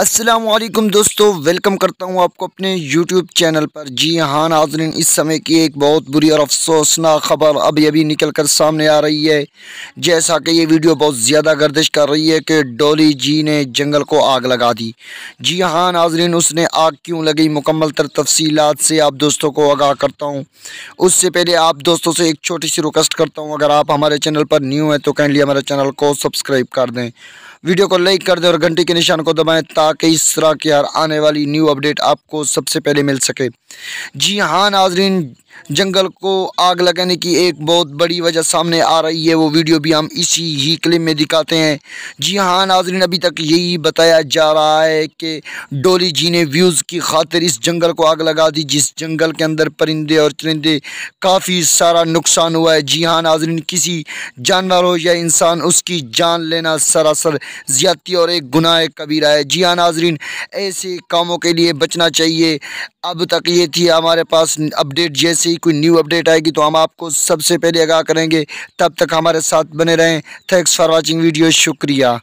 असलम दोस्तों वेलकम करता हूँ आपको अपने यूट्यूब चैनल पर जी हाँ नाजरीन इस समय की एक बहुत बुरी और अफसोसनाक खबर अभी अभी निकल कर सामने आ रही है जैसा कि ये वीडियो बहुत ज़्यादा गर्दिश कर रही है कि डोली जी ने जंगल को आग लगा दी जी हाँ नाजरीन उसने आग क्यों लगी मुकम्मल तर तफसीलात से आप दोस्तों को आगाह करता हूँ उससे पहले आप दोस्तों से एक छोटी सी रिक्वेस्ट करता हूँ अगर आप हमारे चैनल पर न्यू हैं तो कैंडली हमारे चैनल को सब्सक्राइब कर दें वीडियो को लाइक कर दें और घंटी के निशान को दबाएं ताकि इस तरह की हर आने वाली न्यू अपडेट आपको सबसे पहले मिल सके जी हाँ नाजरीन जंगल को आग लगाने की एक बहुत बड़ी वजह सामने आ रही है वो वीडियो भी हम इसी ही क्लिप में दिखाते हैं जी हाँ नाजरीन अभी तक यही बताया जा रहा है कि डोली जी ने व्यूज़ की खातिर इस जंगल को आग लगा दी जिस जंगल के अंदर परिंदे और चरिंदे काफ़ी सारा नुकसान हुआ है जी हाँ नाजरीन किसी जानवर हो या इंसान उसकी जान लेना सरासर ज़्यादती और एक गुनाह कबीरा है जी हाँ नाजरीन ऐसे कामों के लिए बचना चाहिए अब तक ये थी हमारे पास अपडेट जैसे जैसे ही कोई न्यू अपडेट आएगी तो हम आपको सबसे पहले आगाह करेंगे तब तक हमारे साथ बने रहें थैंक्स फॉर वॉचिंग वीडियो शुक्रिया